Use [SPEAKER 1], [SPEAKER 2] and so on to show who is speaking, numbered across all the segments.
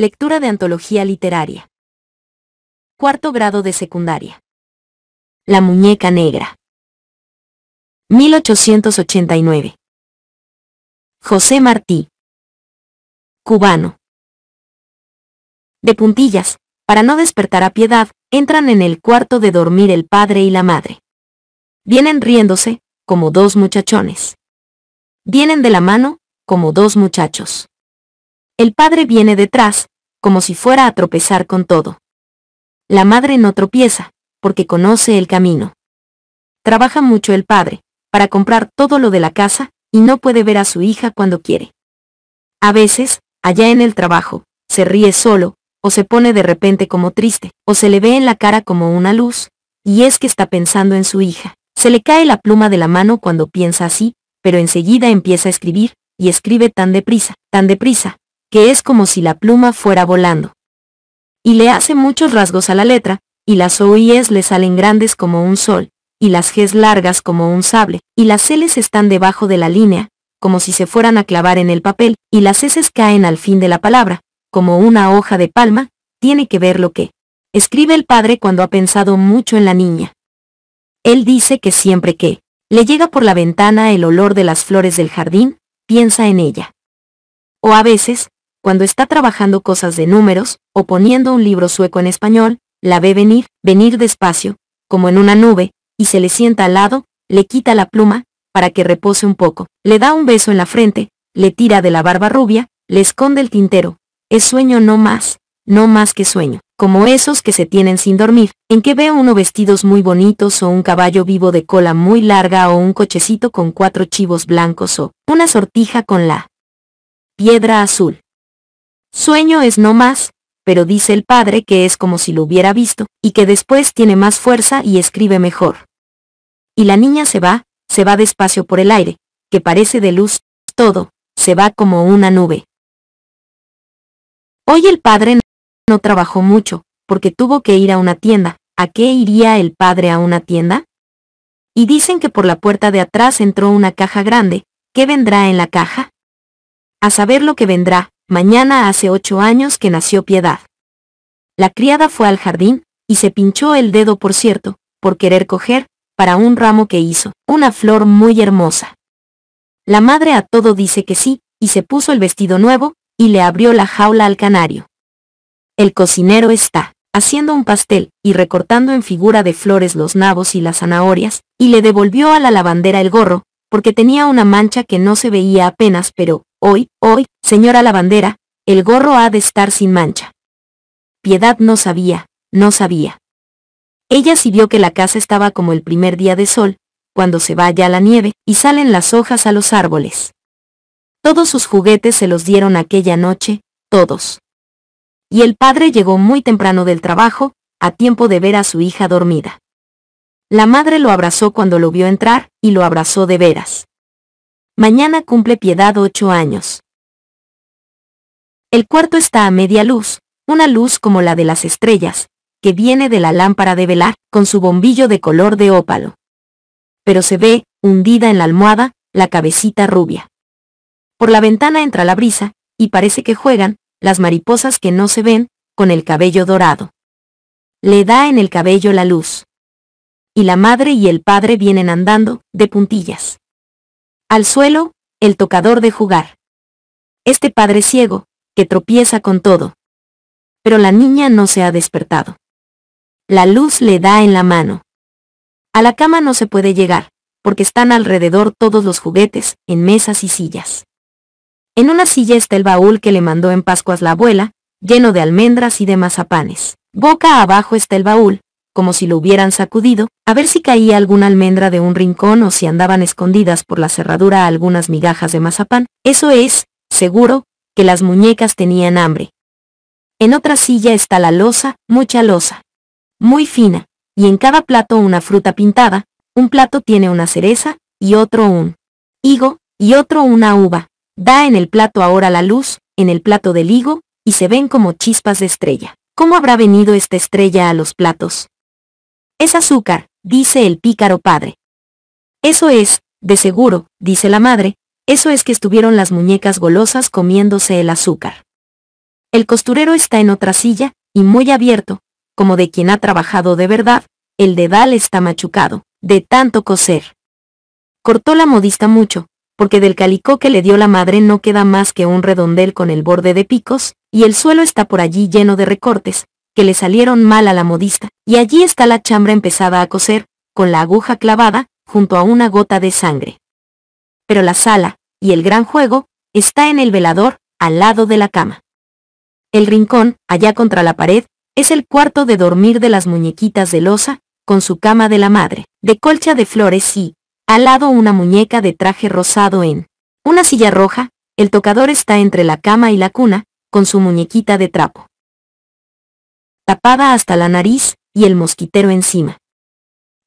[SPEAKER 1] Lectura de antología literaria. Cuarto grado de secundaria. La muñeca negra. 1889. José Martí. Cubano. De puntillas, para no despertar a piedad, entran en el cuarto de dormir el padre y la madre. Vienen riéndose, como dos muchachones. Vienen de la mano, como dos muchachos. El padre viene detrás, como si fuera a tropezar con todo. La madre no tropieza, porque conoce el camino. Trabaja mucho el padre, para comprar todo lo de la casa, y no puede ver a su hija cuando quiere. A veces, allá en el trabajo, se ríe solo, o se pone de repente como triste, o se le ve en la cara como una luz, y es que está pensando en su hija. Se le cae la pluma de la mano cuando piensa así, pero enseguida empieza a escribir, y escribe tan deprisa, tan deprisa, que es como si la pluma fuera volando. Y le hace muchos rasgos a la letra, y las O y le salen grandes como un sol, y las Gs largas como un sable, y las Ls están debajo de la línea, como si se fueran a clavar en el papel, y las S caen al fin de la palabra, como una hoja de palma, tiene que ver lo que escribe el padre cuando ha pensado mucho en la niña. Él dice que siempre que le llega por la ventana el olor de las flores del jardín, piensa en ella. O a veces, cuando está trabajando cosas de números, o poniendo un libro sueco en español, la ve venir, venir despacio, como en una nube, y se le sienta al lado, le quita la pluma, para que repose un poco, le da un beso en la frente, le tira de la barba rubia, le esconde el tintero. Es sueño no más, no más que sueño, como esos que se tienen sin dormir, en que ve uno vestidos muy bonitos o un caballo vivo de cola muy larga o un cochecito con cuatro chivos blancos o una sortija con la piedra azul. Sueño es no más, pero dice el padre que es como si lo hubiera visto, y que después tiene más fuerza y escribe mejor. Y la niña se va, se va despacio por el aire, que parece de luz, todo, se va como una nube. Hoy el padre no trabajó mucho, porque tuvo que ir a una tienda. ¿A qué iría el padre a una tienda? Y dicen que por la puerta de atrás entró una caja grande. ¿Qué vendrá en la caja? A saber lo que vendrá, Mañana hace ocho años que nació Piedad. La criada fue al jardín, y se pinchó el dedo, por cierto, por querer coger, para un ramo que hizo, una flor muy hermosa. La madre a todo dice que sí, y se puso el vestido nuevo, y le abrió la jaula al canario. El cocinero está haciendo un pastel, y recortando en figura de flores los nabos y las zanahorias, y le devolvió a la lavandera el gorro, porque tenía una mancha que no se veía apenas, pero, Hoy, hoy, señora lavandera, el gorro ha de estar sin mancha. Piedad no sabía, no sabía. Ella sí vio que la casa estaba como el primer día de sol, cuando se va ya la nieve y salen las hojas a los árboles. Todos sus juguetes se los dieron aquella noche, todos. Y el padre llegó muy temprano del trabajo, a tiempo de ver a su hija dormida. La madre lo abrazó cuando lo vio entrar, y lo abrazó de veras. Mañana cumple Piedad ocho años. El cuarto está a media luz, una luz como la de las estrellas, que viene de la lámpara de velar, con su bombillo de color de ópalo. Pero se ve, hundida en la almohada, la cabecita rubia. Por la ventana entra la brisa, y parece que juegan, las mariposas que no se ven, con el cabello dorado. Le da en el cabello la luz. Y la madre y el padre vienen andando, de puntillas. Al suelo, el tocador de jugar. Este padre ciego, que tropieza con todo. Pero la niña no se ha despertado. La luz le da en la mano. A la cama no se puede llegar, porque están alrededor todos los juguetes, en mesas y sillas. En una silla está el baúl que le mandó en Pascuas la abuela, lleno de almendras y de mazapanes. Boca abajo está el baúl, como si lo hubieran sacudido, a ver si caía alguna almendra de un rincón o si andaban escondidas por la cerradura algunas migajas de mazapán. Eso es, seguro, que las muñecas tenían hambre. En otra silla está la losa, mucha losa. Muy fina, y en cada plato una fruta pintada, un plato tiene una cereza, y otro un higo, y otro una uva. Da en el plato ahora la luz, en el plato del higo, y se ven como chispas de estrella. ¿Cómo habrá venido esta estrella a los platos? Es azúcar, dice el pícaro padre. Eso es, de seguro, dice la madre, eso es que estuvieron las muñecas golosas comiéndose el azúcar. El costurero está en otra silla, y muy abierto, como de quien ha trabajado de verdad, el dedal está machucado, de tanto coser. Cortó la modista mucho, porque del calicó que le dio la madre no queda más que un redondel con el borde de picos, y el suelo está por allí lleno de recortes, que le salieron mal a la modista, y allí está la chambra empezada a coser, con la aguja clavada, junto a una gota de sangre. Pero la sala, y el gran juego, está en el velador, al lado de la cama. El rincón, allá contra la pared, es el cuarto de dormir de las muñequitas de losa, con su cama de la madre, de colcha de flores y, al lado una muñeca de traje rosado en una silla roja, el tocador está entre la cama y la cuna, con su muñequita de trapo tapada hasta la nariz, y el mosquitero encima.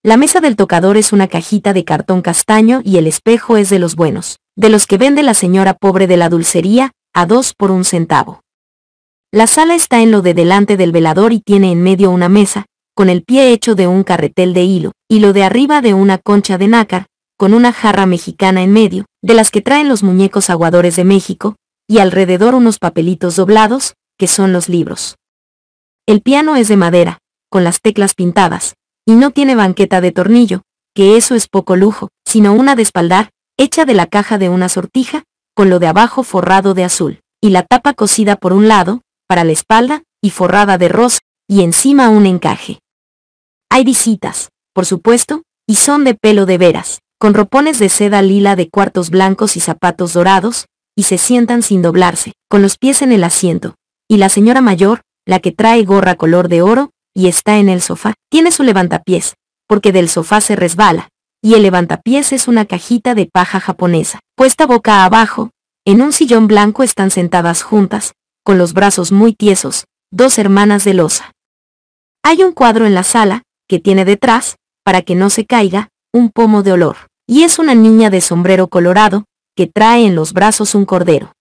[SPEAKER 1] La mesa del tocador es una cajita de cartón castaño y el espejo es de los buenos, de los que vende la señora pobre de la dulcería, a dos por un centavo. La sala está en lo de delante del velador y tiene en medio una mesa, con el pie hecho de un carretel de hilo, y lo de arriba de una concha de nácar, con una jarra mexicana en medio, de las que traen los muñecos aguadores de México, y alrededor unos papelitos doblados, que son los libros. El piano es de madera, con las teclas pintadas, y no tiene banqueta de tornillo, que eso es poco lujo, sino una de espaldar, hecha de la caja de una sortija, con lo de abajo forrado de azul, y la tapa cosida por un lado, para la espalda, y forrada de rosa, y encima un encaje. Hay visitas, por supuesto, y son de pelo de veras, con ropones de seda lila de cuartos blancos y zapatos dorados, y se sientan sin doblarse, con los pies en el asiento, y la señora mayor, la que trae gorra color de oro, y está en el sofá. Tiene su levantapiés, porque del sofá se resbala, y el levantapiés es una cajita de paja japonesa. Puesta boca abajo, en un sillón blanco están sentadas juntas, con los brazos muy tiesos, dos hermanas de losa. Hay un cuadro en la sala, que tiene detrás, para que no se caiga, un pomo de olor, y es una niña de sombrero colorado, que trae en los brazos un cordero.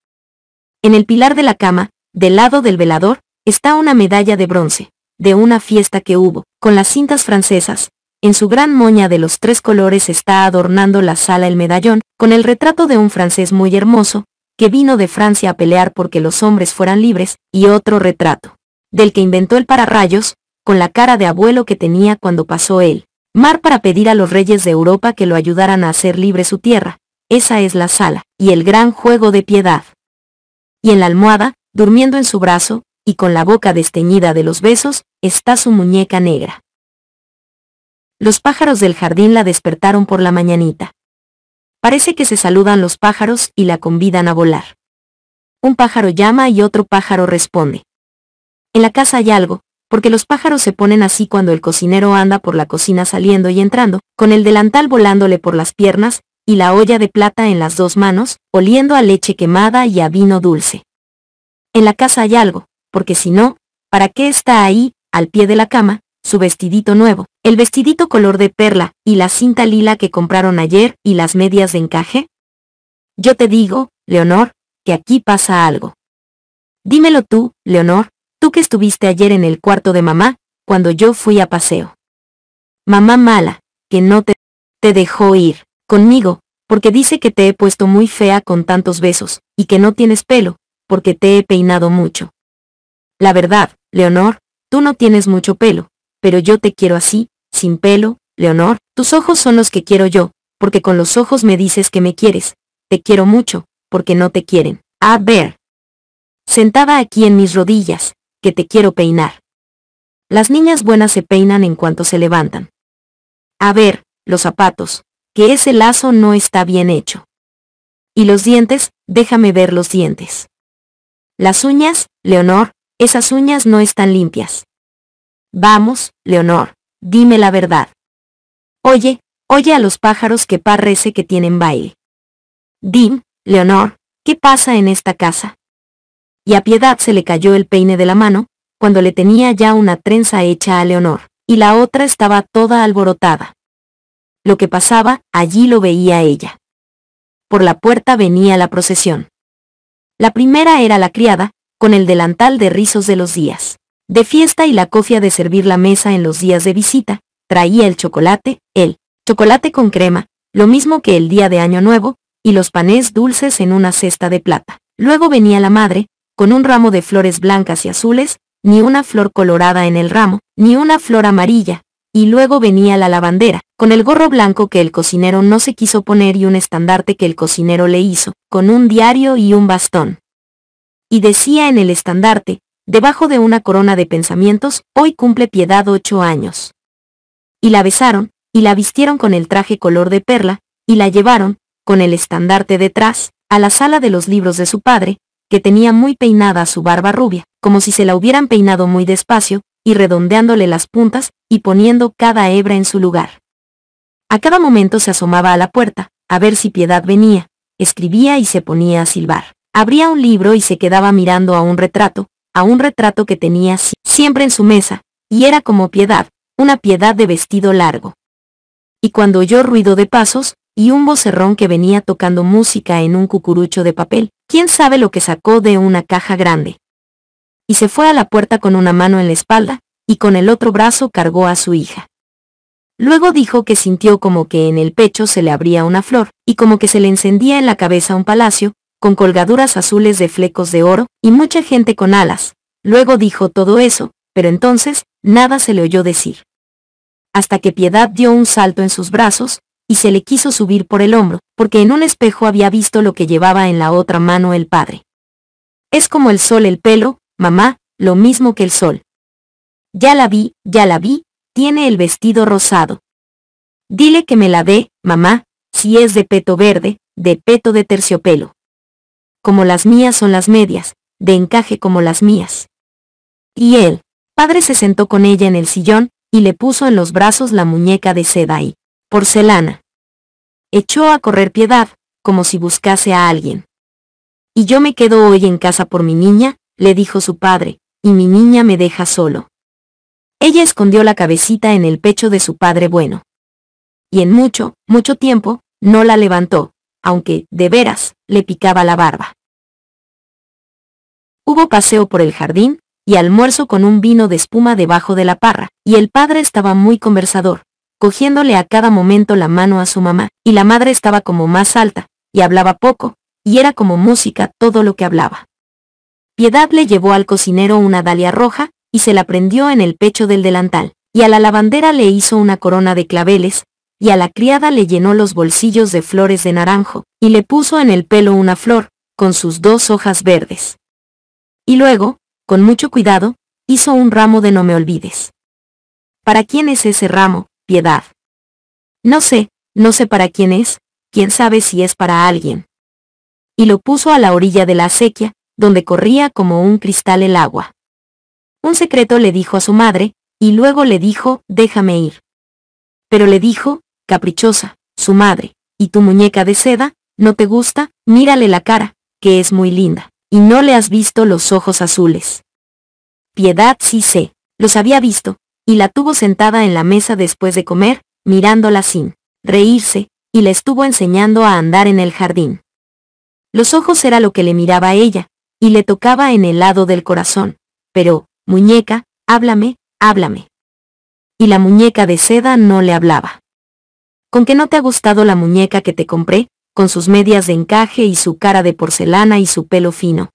[SPEAKER 1] En el pilar de la cama, del lado del velador, está una medalla de bronce, de una fiesta que hubo, con las cintas francesas. En su gran moña de los tres colores está adornando la sala el medallón, con el retrato de un francés muy hermoso, que vino de Francia a pelear porque los hombres fueran libres, y otro retrato, del que inventó el pararrayos, con la cara de abuelo que tenía cuando pasó él. Mar para pedir a los reyes de Europa que lo ayudaran a hacer libre su tierra. Esa es la sala, y el gran juego de piedad. Y en la almohada, durmiendo en su brazo, y con la boca desteñida de los besos, está su muñeca negra. Los pájaros del jardín la despertaron por la mañanita. Parece que se saludan los pájaros y la convidan a volar. Un pájaro llama y otro pájaro responde. En la casa hay algo, porque los pájaros se ponen así cuando el cocinero anda por la cocina saliendo y entrando, con el delantal volándole por las piernas, y la olla de plata en las dos manos, oliendo a leche quemada y a vino dulce. En la casa hay algo, porque si no, ¿para qué está ahí, al pie de la cama, su vestidito nuevo, el vestidito color de perla, y la cinta lila que compraron ayer, y las medias de encaje? Yo te digo, Leonor, que aquí pasa algo. Dímelo tú, Leonor, tú que estuviste ayer en el cuarto de mamá, cuando yo fui a paseo. Mamá mala, que no te, te dejó ir, conmigo, porque dice que te he puesto muy fea con tantos besos, y que no tienes pelo, porque te he peinado mucho, la verdad, Leonor, tú no tienes mucho pelo, pero yo te quiero así, sin pelo, Leonor, tus ojos son los que quiero yo, porque con los ojos me dices que me quieres, te quiero mucho, porque no te quieren. A ver. Sentada aquí en mis rodillas, que te quiero peinar. Las niñas buenas se peinan en cuanto se levantan. A ver, los zapatos, que ese lazo no está bien hecho. Y los dientes, déjame ver los dientes. Las uñas, Leonor, esas uñas no están limpias. Vamos, Leonor, dime la verdad. Oye, oye a los pájaros que parece que tienen baile. Dim, Leonor, ¿qué pasa en esta casa? Y a Piedad se le cayó el peine de la mano, cuando le tenía ya una trenza hecha a Leonor, y la otra estaba toda alborotada. Lo que pasaba, allí lo veía ella. Por la puerta venía la procesión. La primera era la criada, con el delantal de rizos de los días de fiesta y la cofia de servir la mesa en los días de visita, traía el chocolate, el chocolate con crema, lo mismo que el día de Año Nuevo, y los panes dulces en una cesta de plata. Luego venía la madre, con un ramo de flores blancas y azules, ni una flor colorada en el ramo, ni una flor amarilla, y luego venía la lavandera, con el gorro blanco que el cocinero no se quiso poner y un estandarte que el cocinero le hizo, con un diario y un bastón y decía en el estandarte, debajo de una corona de pensamientos, hoy cumple piedad ocho años. Y la besaron, y la vistieron con el traje color de perla, y la llevaron, con el estandarte detrás, a la sala de los libros de su padre, que tenía muy peinada su barba rubia, como si se la hubieran peinado muy despacio, y redondeándole las puntas, y poniendo cada hebra en su lugar. A cada momento se asomaba a la puerta, a ver si piedad venía, escribía y se ponía a silbar. Abría un libro y se quedaba mirando a un retrato, a un retrato que tenía siempre en su mesa, y era como piedad, una piedad de vestido largo. Y cuando oyó ruido de pasos, y un vocerrón que venía tocando música en un cucurucho de papel, quién sabe lo que sacó de una caja grande. Y se fue a la puerta con una mano en la espalda, y con el otro brazo cargó a su hija. Luego dijo que sintió como que en el pecho se le abría una flor, y como que se le encendía en la cabeza un palacio, con colgaduras azules de flecos de oro, y mucha gente con alas. Luego dijo todo eso, pero entonces, nada se le oyó decir. Hasta que Piedad dio un salto en sus brazos, y se le quiso subir por el hombro, porque en un espejo había visto lo que llevaba en la otra mano el padre. Es como el sol el pelo, mamá, lo mismo que el sol. Ya la vi, ya la vi, tiene el vestido rosado. Dile que me la dé, mamá, si es de peto verde, de peto de terciopelo como las mías son las medias, de encaje como las mías. Y él, padre se sentó con ella en el sillón, y le puso en los brazos la muñeca de seda y porcelana. Echó a correr piedad, como si buscase a alguien. Y yo me quedo hoy en casa por mi niña, le dijo su padre, y mi niña me deja solo. Ella escondió la cabecita en el pecho de su padre bueno. Y en mucho, mucho tiempo, no la levantó, aunque, de veras, le picaba la barba. Hubo paseo por el jardín, y almuerzo con un vino de espuma debajo de la parra, y el padre estaba muy conversador, cogiéndole a cada momento la mano a su mamá, y la madre estaba como más alta, y hablaba poco, y era como música todo lo que hablaba. Piedad le llevó al cocinero una dalia roja, y se la prendió en el pecho del delantal, y a la lavandera le hizo una corona de claveles, y a la criada le llenó los bolsillos de flores de naranjo, y le puso en el pelo una flor, con sus dos hojas verdes. Y luego, con mucho cuidado, hizo un ramo de no me olvides. ¿Para quién es ese ramo, piedad? No sé, no sé para quién es, quién sabe si es para alguien. Y lo puso a la orilla de la acequia, donde corría como un cristal el agua. Un secreto le dijo a su madre, y luego le dijo, déjame ir. Pero le dijo, caprichosa, su madre, y tu muñeca de seda, ¿no te gusta? Mírale la cara, que es muy linda, y no le has visto los ojos azules. Piedad sí sé, los había visto, y la tuvo sentada en la mesa después de comer, mirándola sin reírse, y le estuvo enseñando a andar en el jardín. Los ojos era lo que le miraba ella, y le tocaba en el lado del corazón, pero, muñeca, háblame, háblame. Y la muñeca de seda no le hablaba. ¿Con que no te ha gustado la muñeca que te compré, con sus medias de encaje y su cara de porcelana y su pelo fino?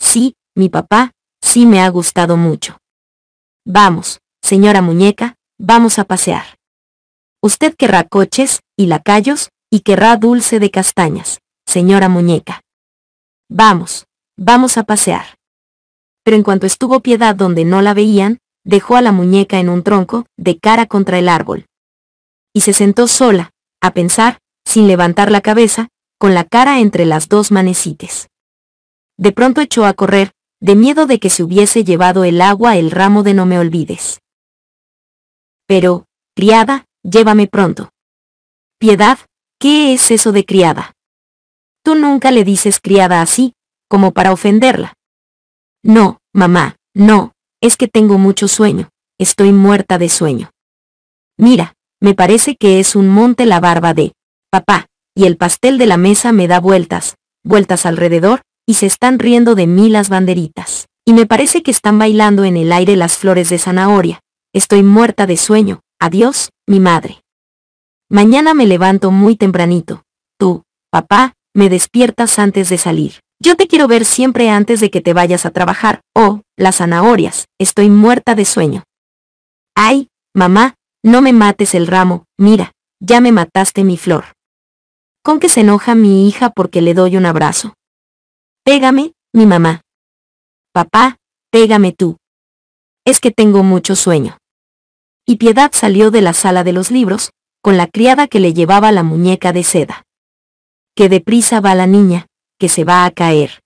[SPEAKER 1] Sí, mi papá, sí me ha gustado mucho. Vamos, señora muñeca, vamos a pasear. Usted querrá coches, y lacayos, y querrá dulce de castañas, señora muñeca. Vamos, vamos a pasear. Pero en cuanto estuvo Piedad donde no la veían, dejó a la muñeca en un tronco, de cara contra el árbol y se sentó sola, a pensar, sin levantar la cabeza, con la cara entre las dos manecites. De pronto echó a correr, de miedo de que se hubiese llevado el agua el ramo de no me olvides. Pero, criada, llévame pronto. Piedad, ¿qué es eso de criada? Tú nunca le dices criada así, como para ofenderla. No, mamá, no, es que tengo mucho sueño, estoy muerta de sueño. Mira, me parece que es un monte la barba de papá, y el pastel de la mesa me da vueltas, vueltas alrededor, y se están riendo de mí las banderitas. Y me parece que están bailando en el aire las flores de zanahoria. Estoy muerta de sueño. Adiós, mi madre. Mañana me levanto muy tempranito. Tú, papá, me despiertas antes de salir. Yo te quiero ver siempre antes de que te vayas a trabajar. Oh, las zanahorias, estoy muerta de sueño. Ay, mamá, no me mates el ramo, mira, ya me mataste mi flor. Con que se enoja mi hija porque le doy un abrazo. Pégame, mi mamá. Papá, pégame tú. Es que tengo mucho sueño. Y Piedad salió de la sala de los libros, con la criada que le llevaba la muñeca de seda. Que deprisa va la niña, que se va a caer.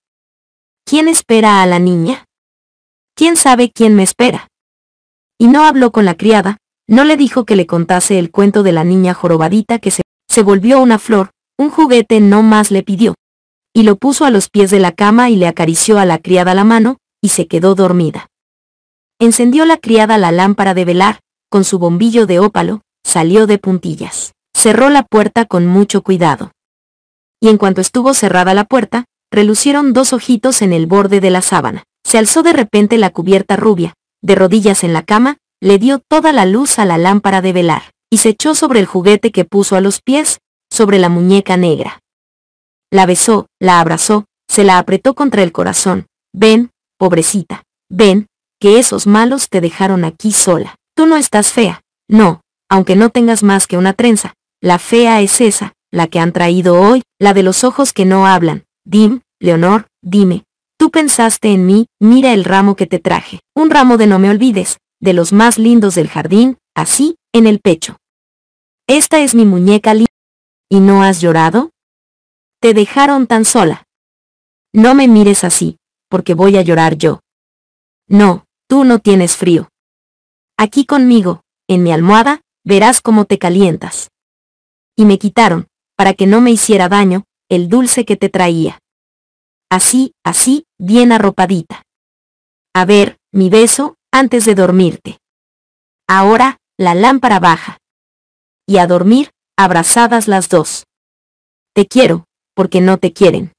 [SPEAKER 1] ¿Quién espera a la niña? ¿Quién sabe quién me espera? Y no habló con la criada, no le dijo que le contase el cuento de la niña jorobadita que se, se volvió una flor, un juguete no más le pidió. Y lo puso a los pies de la cama y le acarició a la criada la mano, y se quedó dormida. Encendió la criada la lámpara de velar, con su bombillo de ópalo, salió de puntillas. Cerró la puerta con mucho cuidado. Y en cuanto estuvo cerrada la puerta, relucieron dos ojitos en el borde de la sábana. Se alzó de repente la cubierta rubia, de rodillas en la cama, le dio toda la luz a la lámpara de velar, y se echó sobre el juguete que puso a los pies, sobre la muñeca negra. La besó, la abrazó, se la apretó contra el corazón. Ven, pobrecita, ven, que esos malos te dejaron aquí sola. Tú no estás fea, no, aunque no tengas más que una trenza. La fea es esa, la que han traído hoy, la de los ojos que no hablan. Dim, Leonor, dime, tú pensaste en mí, mira el ramo que te traje. Un ramo de no me olvides, de los más lindos del jardín, así, en el pecho. Esta es mi muñeca linda. ¿Y no has llorado? Te dejaron tan sola. No me mires así, porque voy a llorar yo. No, tú no tienes frío. Aquí conmigo, en mi almohada, verás cómo te calientas. Y me quitaron, para que no me hiciera daño, el dulce que te traía. Así, así, bien arropadita. A ver, mi beso, antes de dormirte. Ahora, la lámpara baja. Y a dormir, abrazadas las dos. Te quiero, porque no te quieren.